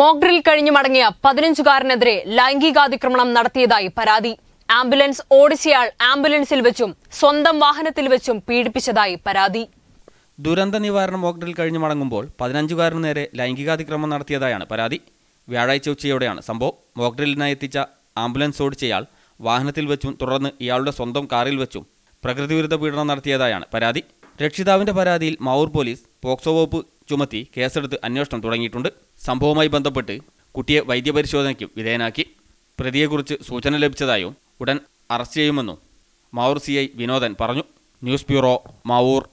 മോഗ്ഡ്രിൽ കഴിഞ്ഞു മടങ്ങിയ പതിനഞ്ചുകാരനെതിരെ ലൈംഗികാതിക്രമണം നടത്തിയതായി പരാതി ആംബുലൻസ് ഓടിച്ചയാൾ ആംബുലൻസിൽ വെച്ചും സ്വന്തം വാഹനത്തിൽ വെച്ചും പീഡിപ്പിച്ചതായി പരാതി ദുരന്ത നിവാരണ മോക്ഡ്രിൽ കഴിഞ്ഞു മടങ്ങുമ്പോൾ പതിനഞ്ചുകാരന് നേരെ ലൈംഗികാതിക്രമം നടത്തിയതായാണ് പരാതി വ്യാഴാഴ്ച ഉച്ചയോടെയാണ് സംഭവം മോക്ഡ്രിലിനായി എത്തിച്ച ആംബുലൻസ് ഓടിച്ചയാൾ വാഹനത്തിൽ വെച്ചും തുടർന്ന് ഇയാളുടെ സ്വന്തം കാറിൽ വെച്ചും പ്രകൃതിവിരുദ്ധ പീഡനം നടത്തിയതായാണ് പരാതി രക്ഷിതാവിന്റെ പരാതിയിൽ മാവൂർ പോലീസ് പോക്സോ വകുപ്പ് ചുമത്തി കേസെടുത്ത് അന്വേഷണം തുടങ്ങിയിട്ടുണ്ട് സംഭവവുമായി ബന്ധപ്പെട്ട് കുട്ടിയെ വൈദ്യപരിശോധനയ്ക്ക് വിധേയനാക്കി പ്രതിയെക്കുറിച്ച് സൂചന ലഭിച്ചതായും ഉടൻ അറസ്റ്റ് ചെയ്യുമെന്നും മാവൂർ സി ഐ വിനോദൻ പറഞ്ഞു ന്യൂസ് ബ്യൂറോ മാവൂർ